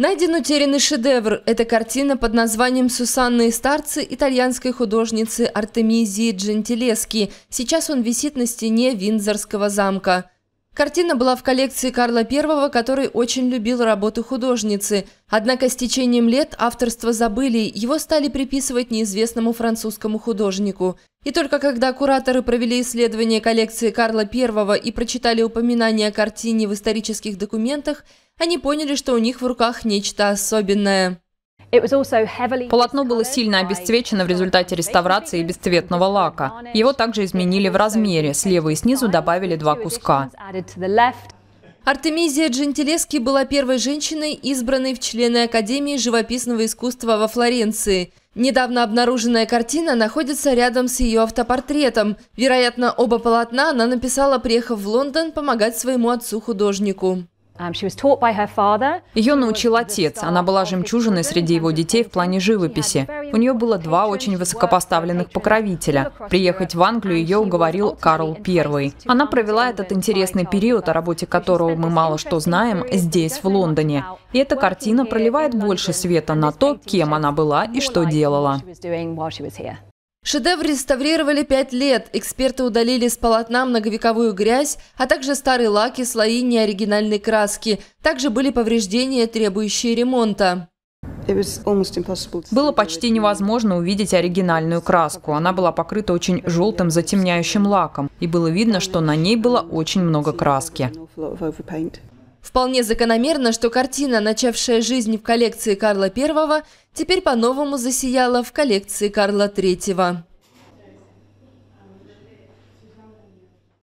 Найден утерянный шедевр. Это картина под названием «Сусанны и старцы» итальянской художницы Артемизии Джентилески. Сейчас он висит на стене Виндзорского замка. Картина была в коллекции Карла I, который очень любил работы художницы. Однако с течением лет авторство забыли, его стали приписывать неизвестному французскому художнику. И только когда кураторы провели исследование коллекции Карла I и прочитали упоминания о картине в исторических документах, они поняли, что у них в руках нечто особенное. Полотно было сильно обесцвечено в результате реставрации бесцветного лака. Его также изменили в размере, слева и снизу добавили два куска. Артемизия Джентилески была первой женщиной, избранной в члены Академии живописного искусства во Флоренции. Недавно обнаруженная картина находится рядом с ее автопортретом. Вероятно, оба полотна она написала, приехав в Лондон, помогать своему отцу-художнику. Um, ее научил отец. Она была жемчужиной среди его детей в плане живописи. У нее было два очень высокопоставленных покровителя. Приехать в Англию ее уговорил Карл I. Она провела этот интересный период, о работе которого мы мало что знаем, здесь, в Лондоне. И эта картина проливает больше света на то, кем она была и что делала. Шедевр реставрировали пять лет, эксперты удалили с полотна многовековую грязь, а также старые лаки, слои неоригинальной краски. Также были повреждения, требующие ремонта. Было почти невозможно увидеть оригинальную краску. Она была покрыта очень желтым затемняющим лаком, и было видно, что на ней было очень много краски. Вполне закономерно, что картина, начавшая жизнь в коллекции Карла I, теперь по-новому засияла в коллекции Карла III.